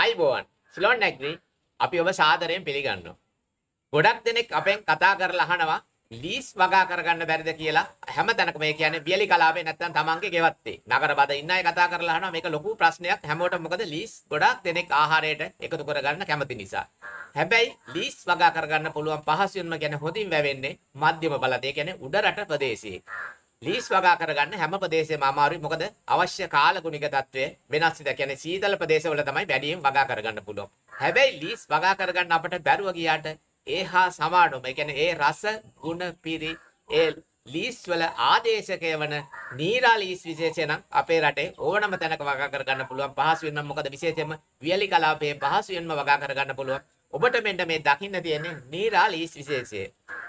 ආයිබෝවන් ස්ලොන් නැග්‍රි අපි ඔබ සාදරයෙන් පිළිගන්නවා. ගොඩක් දෙනෙක් අපෙන් කතා කරලා අහනවා ලීස් වගා කරගන්න බැරිද කියලා හැම තැනකම මේ කියන්නේ බියලි කලාවේ නැත්තම් තමන්ගේ ගෙවත්තේ නගර බද ඉන්න අය කතා කරලා අහනවා මේක ලොකු ප්‍රශ්නයක් හැමෝටම මොකද ලීස් ගොඩක් දෙනෙක් ආහාරයට එකතු කරගන්න කැමති නිසා. හැබැයි ලීස් වගා කරගන්න පුළුවන් පහසුවෙන්ම කියන්නේ හොඳින් වැවෙන්නේ මධ්‍යම බලතේ කියන්නේ උඩරට ප්‍රදේශයේ. ලීස් වගා කරගන්න හැම ප්‍රදේශයම අමාරුයි. මොකද අවශ්‍ය කාලගුණික తත්වය වෙනස් ඉඳ. කියන්නේ සීතල ප්‍රදේශවල තමයි වැඩියෙන් වගා කරගන්න පුළුවන්. හැබැයි ලීස් වගා කරගන්න අපට බැරුව ගියාට ඒහා සමානම. ඒ කියන්නේ ඒ රස ගුණ පිරි ඒ ලීස් වල ආදේශකය වන නීරා ලීස් විශේෂය නම් අපේ රටේ ඕනම තැනක වගා කරගන්න පුළුවන් පහසුවෙන් නම් මොකද විශේෂයෙන්ම වියලි කලාපයේ පහසුවෙන්ම වගා කරගන්න පුළුවන්. ඔබට මෙන්න මේ දකින්න තියෙන්නේ නීරා ලීස් විශේෂය.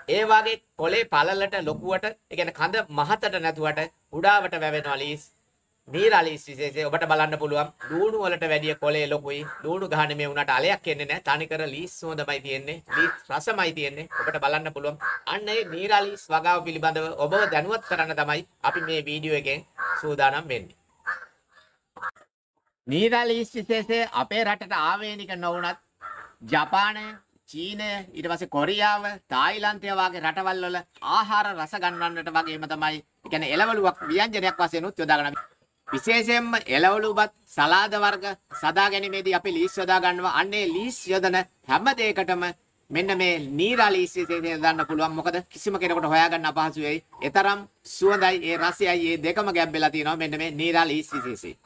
ඒ වගේ කොලේ පළලට ලොකුවට, ඒ කියන්නේ කඳ මහතට නැතුවට උඩාවට වැවෙනවා ලීස්. නීරාලීස් විශේෂයෙන් ඔබට බලන්න පුළුවන් දූණු වලට වැඩිය කොලේ ලොකුයි. දූණු ගහන්නේ මේ උනාට අලයක් එන්නේ නැහැ. තනිකර ලීස් සුවඳමයි තියෙන්නේ. ලීස් රසමයි තියෙන්නේ. ඔබට බලන්න පුළුවන්. අන්න ඒ නීරාලීස් වගාව පිළිබඳව ඔබව දැනුවත් කරන්න තමයි අපි මේ වීඩියෝ එකෙන් සූදානම් වෙන්නේ. නීරාලීස් විශේෂයෙන් අපේ රටට ආවේනික නොවුනත් ජපානය චීනය ඊට පස්සේ කොරියාව තායිලන්තය වගේ රටවල් වල ආහාර රස ගන්නන්නට වගේම තමයි ඒ කියන්නේ එළවලුවක් ව්‍යංජනයක් වශයෙන් උත් යොදා ගන්න. විශේෂයෙන්ම එළවලුපත් සලාද වර්ග සදා ගැනීමේදී අපි ලීස් යොදා ගන්නවා. අන්නේ ලීස් යොදන හැම දෙයකටම මෙන්න මේ නීරා ලීස් යොදන්න පුළුවන්. මොකද කිසිම කෙනෙකුට හොයා ගන්න අපහසු වෙයි. ඒතරම් සුවඳයි ඒ රසයයි මේ දෙකම ගැබ් වෙලා තියෙනවා. මෙන්න මේ නීරා ලීස් විශේෂයි.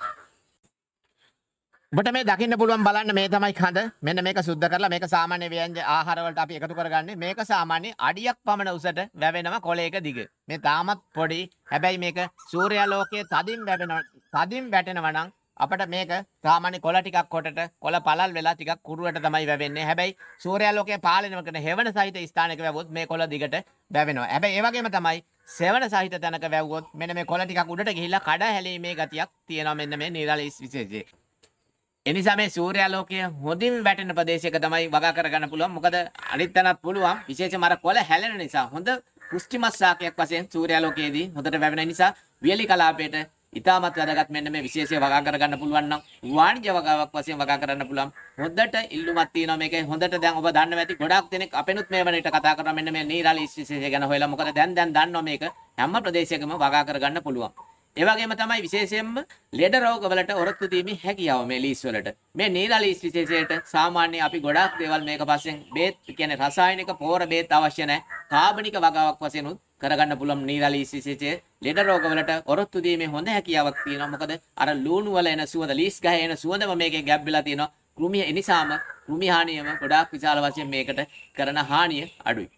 ඔබට මේ දකින්න පුළුවන් බලන්න මේ තමයි කඳ. මෙන්න මේක සුද්ධ කරලා මේක සාමාන්‍ය ව්‍යංජ ආහාර වලට අපි එකතු කරගන්නේ. මේක සාමාන්‍ය අඩියක් පමණ උසට වැවෙනවා කොළයක දිග. මේ තාමත් පොඩි. හැබැයි මේක සූර්යාලෝකයේ තදින් වැවෙනවා. තදින් වැටෙනවා නම් අපිට මේක සාමාන්‍ය කොළ ටිකක් කොටට කොළ පළල් වෙලා ටිකක් කුරුවට තමයි වැවෙන්නේ. හැබැයි සූර්යාලෝකයේ පාලනය කරන හෙවණ සහිත ස්ථානයක වැවුවොත් මේ කොළ දිගට වැවෙනවා. හැබැයි ඒ වගේම තමයි සෙවන සහිත තැනක වැව්වොත් මෙන්න මේ කොළ ටිකක් උඩට ගිහිල්ලා කඩ හැලීමේ ගතියක් තියෙනවා මෙන්න මේ නිරාල විශේෂයේ. එනිසා මේ සූර්යාලෝකය හොඳින් වැටෙන ප්‍රදේශයක තමයි වගා කරගන්න පුළුවන්. මොකද අනිත් තැනත් පුළුවන්. විශේෂයෙන්ම අර කොළ හැලෙන නිසා හොඳ පුෂ්ටිමත් ශාකයක් වශයෙන් සූර්යාලෝකයේදී හොඳට වැවෙන නිසා වියලි කලාපයට ඉතාමත් වැදගත් මෙන්න මේ විශේෂය වගා කරගන්න පුළුවන් නම් වාණිජ වගාවක් වශයෙන් වගා කරන්න පුළුවන්. හොඳට ඉල්ලුමක් තියෙනවා මේකේ. හොඳට දැන් ඔබ දන්නවා ඇති ගොඩක් දෙනෙක් අපෙනුත් මේ වෙනට කතා කරනවා මෙන්න මේ නීරාලි විශේෂය ගැන හොයලා. මොකද දැන් දැන් දන්නවා මේක හැම ප්‍රදේශයකම වගා කරගන්න පුළුවන්. ඒ වගේම තමයි විශේෂයෙන්ම ලෙඩ රෝගවලට ඔරොත්තු දීමේ හැකියාව මේ ලීස් වලට. මේ නීරාලීස් විශේෂයට සාමාන්‍ය අපි ගොඩාක් දේවල් මේක පස්සෙන් බේත් කියන්නේ රසායනික පෝර බේත් අවශ්‍ය නැහැ. කාබනික වගාවක් වශයෙන් උත් කරගන්න පුළුවන් නීරාලීස් විශේෂයේ ලෙඩ රෝගවලට ඔරොත්තු දීමේ හොඳ හැකියාවක් තියෙනවා. මොකද අර ලූණු වල එන සුවඳ ලීස් ගහේ එන සුවඳම මේකේ ගැබ් වෙලා තියෙනවා. කෘමි එනිසාම කෘමි හානියම ගොඩාක් විශාල වශයෙන් මේකට කරන හානිය අඩුයි.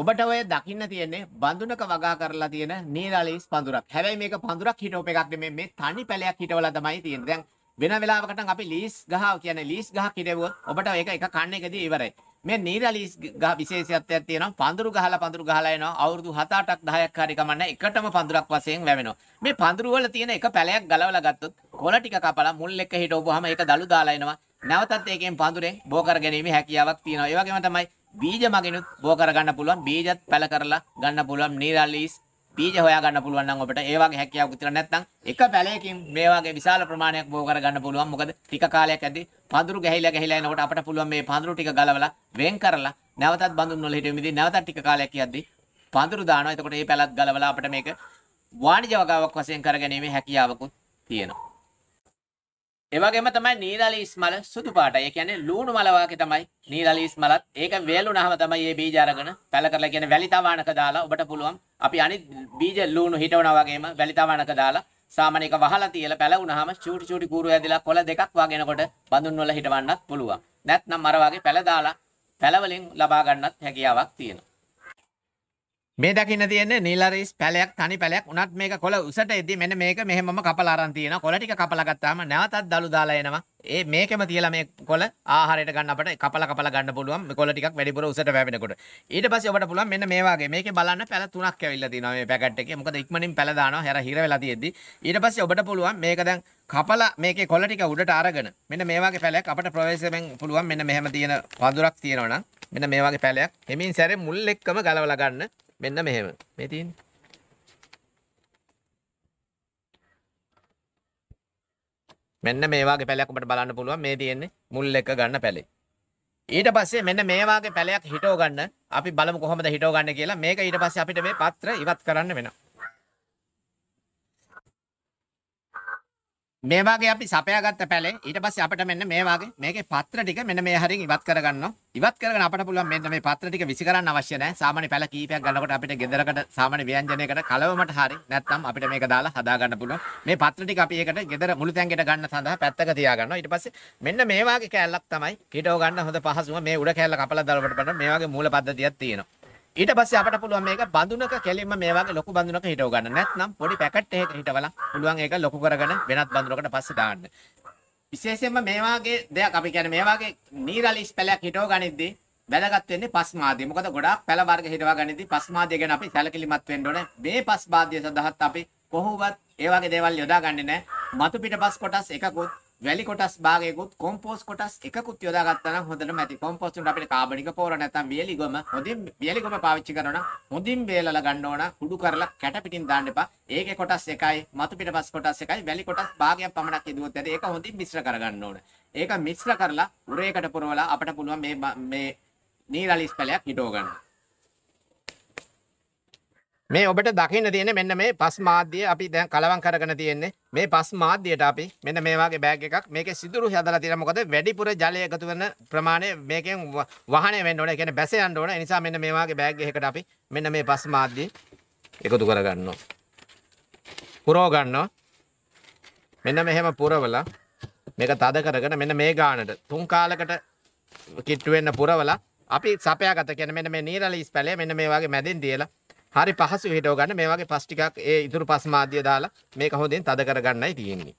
ඔබට ඔය දකින්න තියෙන්නේ බඳුනක වගා කරලා තියෙන නීලලීස් පඳුරක්. හැබැයි මේක පඳුරක් හිටෝප එකක් නෙමෙයි මේ තනි පැලයක් හිටවලා තමයි තියෙන්නේ. දැන් වෙන වෙලාවකට අපි ලීස් ගහ කියන්නේ ලීස් ගහක් හිටවුවොත් ඔබට ඒක එක කන්න එකදී ඉවරයි. මේ නීලලීස් ගහ විශේෂත්වයක් තියෙනවා. පඳුරු ගහලා පඳුරු ගහලා එනවා. අවුරුදු 7-8ක් 10ක් හරි කමන්නේ එකටම පඳුරක් වශයෙන් වැවෙනවා. මේ පඳුරු වල තියෙන එක පැලයක් ගලවලා ගත්තොත් කොළ ටික කපලා මුල් එක හිටවුවාම ඒක දලු දාලා එනවා. නැවතත් ඒකෙන් පඳුරෙන් බෝ කර ගැනීම හැකියාවක් තියෙනවා. ඒ වගේම තමයි බීජ මගිනුත් බෝ කරගන්න පුළුවන් බීජත් පැල කරලා ගන්න පුළුවන් නීරල්ලිස් බීජ හොයා ගන්න පුළුවන් නම් ඔබට ඒ වගේ හැකියාවක් තියලා නැත්නම් එක පැලයකින් මේ වගේ විශාල ප්‍රමාණයක් බෝ කරගන්න පුළුවන් මොකද ටික කාලයක් ඇද්දී පඳුරු ගැහිලා ගැහිලා එනකොට අපට පුළුවන් මේ පඳුරු ටික ගලවලා වෙන් කරලා නැවතත් බඳුන් වල හිටියෙ මිදී නැවතත් ටික කාලයක් යද්දී පඳුරු දානවා එතකොට මේ පැලත් ගලවලා අපිට මේක වාණිජ වගාවක් වශයෙන් කරගැනීමේ හැකියාවකුත් තියෙනවා එවගේම තමයි නීලලීස් මල සුදු පාටයි. ඒ කියන්නේ ලුණු මල වාගේ තමයි නීලලීස් මලත්. ඒක වේලුනහම තමයි මේ බීජ අරගෙන පැල කරලා කියන වැලිතවානක දාලා ඔබට පුළුවන් අපි අනිත් බීජ ලුණු හිටවනා වගේම වැලිතවානක දාලා සාමාන්‍ය එක වහලා තියලා පැල වුණාම චූටි චූටි කූරු ඇදලා කොළ දෙකක් වගෙනකොට බඳුන් වල හිටවන්නත් පුළුවන්. නැත්නම් අර වගේ පැල දාලා පැල වලින් ලබා ගන්නත් හැකියාවක් තියෙනවා. මේ දකින්න තියෙන්නේ නීලරිස් පැලයක් තනි පැලයක් උනත් මේක කොළ උසට එද්දි මෙන්න මේක මෙහෙමම කපලා අරන් තියෙනවා කොළ ටික කපලා ගත්තාම නැවතත් දලු දාලා එනවා ඒ මේකෙම තියලා මේ කොළ ආහාරයට ගන්න අපිට කපලා කපලා ගන්න පුළුවන් මේ කොළ ටිකක් වැඩිපුර උසට වැවෙනකොට ඊට පස්සේ ඔබට පුළුවන් මෙන්න මේ වාගේ මේකේ බලන්න පැල තුනක් ඇවිල්ලා තියෙනවා මේ පැකට් එකේ මොකද ඉක්මනින් පැල දානවා හැර හිර වෙලා තියෙද්දි ඊට පස්සේ ඔබට පුළුවන් මේක දැන් කපලා මේකේ කොළ ටික උඩට අරගෙන මෙන්න මේ වාගේ පැලයක් අපිට ප්‍රවේශයෙන් පුළුවන් මෙන්න මෙහෙම තියෙන පඳුරක් තියෙනවා නම් මෙන්න මේ වගේ පැලයක් හෙමින් සැරේ මුල් එක්කම ගලවලා ගන්න මෙන්න මෙහෙම මේ තියෙන්නේ. මෙන්න මේ වගේ පැලයක් ඔබට බලන්න පුළුවන් මේ තියෙන්නේ මුල් එක ගන්න පැලේ. ඊට පස්සේ මෙන්න මේ වගේ පැලයක් හිටව ගන්න අපි බලමු කොහොමද හිටව ගන්න කියලා මේක ඊට පස්සේ අපිට මේ පත්‍ර ඉවත් කරන්න වෙනවා. මේ වාගේ අපි සපයාගත්ත පැලේ ඊට පස්සේ අපිට මෙන්න මේ වාගේ මේකේ පත්‍ර ටික මෙන්න මේ හැරින් ඉවත් කරගන්නවා. ඉවත් කරගෙන අපිට පුළුවන් මෙන්න මේ පත්‍ර ටික විසි කරන්න අවශ්‍ය නැහැ. සාමාන්‍ය පැල කීපයක් ගන්නකොට අපිට ගෙදරකට සාමාන්‍ය ව්‍යංජනයකට කලවමට හරි නැත්නම් අපිට මේක දාලා හදා ගන්න පුළුවන්. මේ පත්‍ර ටික අපි ඒකට ගෙදර මුළු තැංගෙට ගන්න සඳහා පැත්තක තියා ගන්නවා. ඊට පස්සේ මෙන්න මේ වාගේ කෑල්ලක් තමයි කීටව ගන්න හොඳ පහසුම මේ උඩ කෑල්ල කපලා දාලා බලන්න මේ වාගේ මූල පද්ධතියක් තියෙනවා. ඊට පස්සේ අපට පුළුවන් මේක බඳුනක කෙලින්ම මේ වගේ ලොකු බඳුනක හිටව ගන්න. නැත්නම් පොඩි පැකට් එකක හිටවලා පුළුවන් ඒක ලොකු කරගෙන වෙනත් බඳුනකට පස්සේ දාන්න. විශේෂයෙන්ම මේ වගේ දෙයක් අපි කියන්නේ මේ වගේ නීරලිස් පැලයක් හිටව ගනිද්දී වැදගත් වෙන්නේ පස් මාධ්‍ය. මොකද ගොඩාක් පැල වර්ග හිටව ගනිද්දී පස් මාධ්‍ය ගැන අපි සැලකිලිමත් වෙන්න ඕනේ. මේ පස් මාධ්‍ය සඳහාත් අපි කොහොමවත් ඒ වගේ දේවල් යොදා ගන්නේ නැහැ. මතු පිට පස් කොටස් එකකුත් වැලි කොටස් භාගයකුත් කොම්පෝස්ට් කොටස් එකකුත් යොදා ගත්තා නම් හොඳටම ඇති. කොම්පෝස්ට් උන්ට අපිට කාබනික පෝර නැත්නම් වියලිගොම හොඳින් වියලිගොම පාවිච්චි කරනවා නම් හොඳින් වේලලා ගන්න ඕන. කුඩු කරලා කැට පිටින් දාන්න එපා. ඒකේ කොටස් එකයි, මතු පිටපස් කොටස් එකයි, වැලි කොටස් භාගයක් පමණක් යදුවොත් ඇති. ඒක හොඳින් මිශ්‍ර කරගන්න ඕන. ඒක මිශ්‍ර කරලා උරේකට පුරවලා අපිට පුළුවන් මේ මේ නීරලිස් පැලයක් හිටව ගන්න. මේ ඔබට දකින්න තියෙන මෙන්න මේ පස් මාධ්‍ය අපි දැන් කලවම් කරගෙන තියෙන්නේ. මේ පස් මාධ්‍යයට අපි මෙන්න මේ වගේ බෑග් එකක් මේකේ සිදුරු හදලා තියෙනවා. මොකද වැඩිපුර ජලය එකතු වෙන ප්‍රමාණය මේකෙන් වහණය වෙන්න ඕනේ. ඒ කියන්නේ බැස යන්න ඕනේ. ඒ නිසා මෙන්න මේ වගේ බෑග් එකකට අපි මෙන්න මේ පස් මාධ්‍ය එකතු කර ගන්නවා. පුරව ගන්නවා. මෙන්න මෙහෙම පුරවලා මේක තද කරගෙන මෙන්න මේ ගානට තුන් කාලකට කිට්ටු වෙන්න පුරවලා අපි සපයාගත කියන්නේ මෙන්න මේ නීරලීස් පැලය මෙන්න මේ වගේ මැදින් තියලා හරි පහසු හිටව ගන්න මේ වගේ පස් ටිකක් ඒ ඉතුරු පස් මාධ්‍ය දාලා මේක හොඳින් තද කරගන්නයි තියෙන්නේ.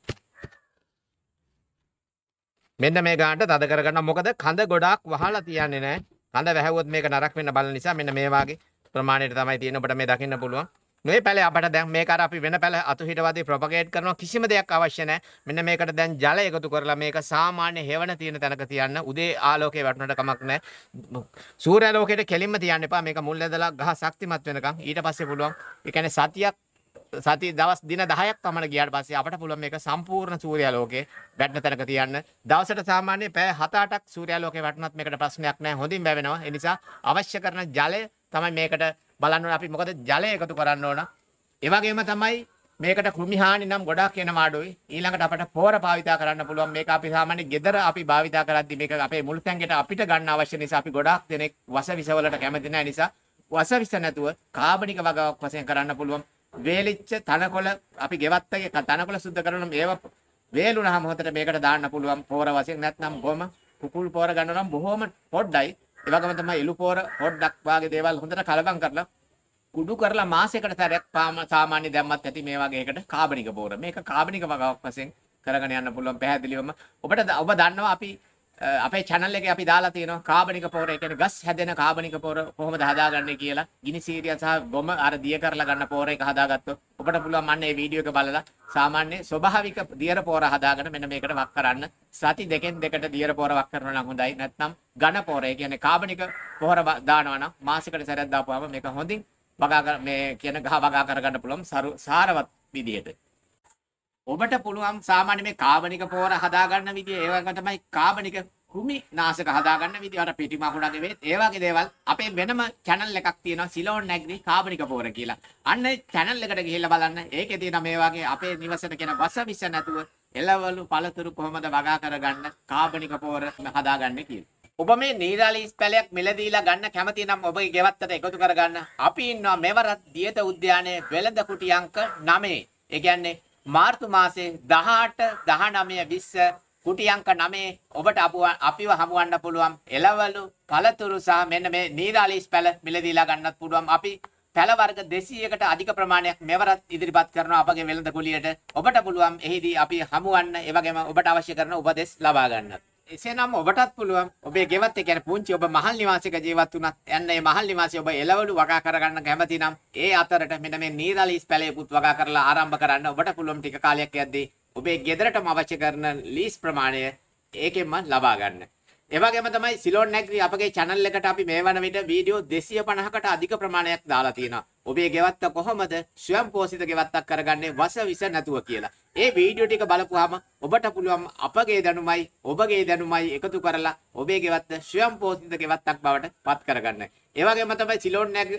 මෙන්න මේ ගානට තද කරගන්න මොකද කඳ ගොඩාක් වහලා තියන්නේ නැහැ. කඳ වැහැවුවොත් මේක නරක වෙන්න බලන නිසා මෙන්න මේ වාගේ ප්‍රමාණයට තමයි තියෙන ඔබට මේ දකින්න පුළුවන්. මේ පැලේ අපට දැන් මේක අර අපි වෙන පැල අතුහිටවාදී ප්‍රොපගේට් කරන කිසිම දෙයක් අවශ්‍ය නැහැ. මෙන්න මේකට දැන් ජල එකතු කරලා මේක සාමාන්‍ය හේවන තියෙන තැනක තියන්න. උදේ ආලෝකයේ වැටුණට කමක් නැහැ. සූර්යාලෝකයට කෙලින්ම තියන්න එපා. මේක මුල් ඇදලා ගහ ශක්තිමත් වෙනකන්. ඊට පස්සේ පුළුවන්. ඒ කියන්නේ සතියක් සති දවස් දින 10ක් පමණ ගියාට පස්සේ අපට පුළුවන් මේක සම්පූර්ණ සූර්යාලෝකයේ වැටෙන තැනක තියන්න. දවසට සාමාන්‍ය පැය 7-8ක් සූර්යාලෝකයේ වැටුණත් මේකට ප්‍රශ්නයක් නැහැ. හොඳින් බැවෙනවා. ඒ නිසා අවශ්‍ය කරන ජලය තමයි මේකට බලන්න අපි මොකද ජලය එකතු කරන්න ඕන. ඒ වගේම තමයි මේකට කෘමි හානි නම් ගොඩාක් එන මාඩුයි. ඊළඟට අපට පොර භාවිතා කරන්න පුළුවන්. මේක අපි සාමාන්‍ය ගෙදර අපි භාවිතා කරද්දී මේක අපේ මුළු තැඟට අපිට ගන්න අවශ්‍ය නිසා අපි ගොඩාක් දෙනෙක් වසවිසවලට කැමති නැහැ නිසා වසවිස නැතුව කාබනික වගාවක් වශයෙන් කරන්න පුළුවන්. වේලිච්ච තනකොළ අපි ගෙවත් එක තනකොළ සුද්ධ කරනවා මේවා වේලුනහම හොතට මේකට දාන්න පුළුවන් පොර වශයෙන් නැත්නම් බොම කුකුල් පොර ගන්නවා නම් බොහොම පොඩ්ඩයි ඒ වගේම තමයි ඉලුපෝර පොඩ්ඩක් වාගේ දේවල් හොඳට කලබම් කරලා කුඩු කරලා මාසයකට සැරයක් සාමාන්‍ය දැම්මත් ඇති මේ වගේ එකට කාබනික පෝර. මේක කාබනික වගාවක් වශයෙන් කරගෙන යන්න පුළුවන් පැහැදිලිවම. ඔබට ඔබ දන්නවා අපි අපේ channel එකේ අපි දාලා තියෙනවා කාබනික පොර ඒ කියන්නේ ගස් හැදෙන කාබනික පොර කොහොමද හදාගන්නේ කියලා. ගිනි සීරිය සහ ගොම අර දිය කරලා ගන්න පොර එක හදාගත්තොත් ඔබට පුළුවන් මන්නේ මේ වීඩියෝ එක බලලා සාමාන්‍ය ස්වභාවික දියර පොර හදාගෙන මෙන්න මේකට වක් කරන්න. සති දෙකෙන් දෙකට දියර පොර වක් කරනවා නම් හොඳයි. නැත්නම් ඝන පොර ඒ කියන්නේ කාබනික පොර දානවා නම් මාසෙකට සැරයක් දාපුවාම මේක හොඳින් වගා මේ කියන ගහ වගා කරගන්න පුළුවන් සාරවත් විදියට. ඔබට පුළුවන් සාමාන්‍ය මේ කාබනික පොහොර හදාගන්න විදිය ඒ වගේ තමයි කාබනික කෘමි නාශක හදාගන්න විදිය අර පිටි මකුණගේ වේත් ඒ වගේ දේවල් අපේ වෙනම channel එකක් තියෙනවා සිලෝන් ඇග්‍රි කාබනික පොහොර කියලා. අන්න channel එකට ගිහිල්ලා බලන්න. ඒකේ තියෙන මේ වගේ අපේ නිවසේට කියන වස විස නැතුව එළවලු පළතුරු කොහොමද වගා කරගන්න කාබනික පොහොර හදාගන්නේ කියලා. ඔබ මේ නීරාලි ස්පැලයක් මිලදීලා ගන්න කැමති නම් ඔබගේ ගෙවත්තට එකතු කරගන්න. අපි ඉන්නවා මෙවරත් දියත උද්‍යානයේ වෙළඳ කුටි අංක 9. ඒ කියන්නේ මාර්තු මාසේ 18 19 20 කුටි අංක 9 ඔබට අපිව හමුවන්න පුළුවන් එළවලු පළතුරු සහ මෙන්න මේ නීරාලිස් පැල මිලදීලා ගන්නත් පුළුවන් අපි පැල වර්ග 200කට අධික ප්‍රමාණයක් මෙවරත් ඉදිරිපත් කරනවා අපගේ වෙළඳ කුලියට ඔබට පුළුවන් එහිදී අපි හමුවන්න ඒ වගේම ඔබට අවශ්‍ය කරන උපදෙස් ලබා ගන්නත් එසේනම් ඔබටත් පුළුවන් ඔබේ ගෙවත් ඒ කියන්නේ පුංචි ඔබ මහල් නිවාසයක ජීවත් වුණත් යන්න මේ මහල් නිවාසය ඔබ එළවලු වගා කරගන්න කැමති නම් ඒ අතරට මෙන්න මේ නීරලිස් පැලේකුත් වගා කරලා ආරම්භ කරන්න ඔබට පුළුවන් ටික කාලයක් යද්දී ඔබේ ගෙදරටම අවශ්‍ය කරන ලීස් ප්‍රමාණය ඒකෙන්ම ලබා ගන්න. ඒ වගේම තමයි සිලෝන් නැග්‍රි අපගේ channel එකට අපි මේ වන විට වීඩියෝ 250කට අධික ප්‍රමාණයක් දාලා තියෙනවා. ඔබේ ගෙවත්ත කොහොමද ස්වයංපෝෂිත ගෙවත්තක් කරගන්නේ වස විස නැතුව කියලා. ඒ වීඩියෝ ටික බලපුවාම ඔබට පුළුවන් අපගේ දැනුමයි ඔබගේ දැනුමයි එකතු කරලා ඔබේ ගෙවත්ත ස්වයංපෝෂිත ගෙවත්තක් බවට පත් කරගන්න. ඒ වගේම තමයි සිලෝන් නැග්රි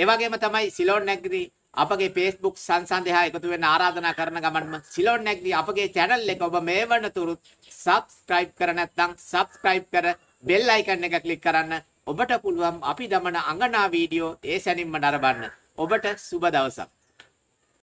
ඒ වගේම තමයි සිලෝන් නැග්රි අපගේ Facebook සංසන්දහා එකතු වෙන්න ආරාධනා කරන ගමන්ම සිලෝන් නැග්‍රි අපගේ channel එක ඔබ මේ වනතුරුත් subscribe කර නැත්නම් subscribe කර bell icon එක click කරන්න ඔබට පුළුවන් අපි දමන අඟනා වීඩියෝ ඒ සැනින්ම නරඹන්න. ඔබට සුබ දවසක්.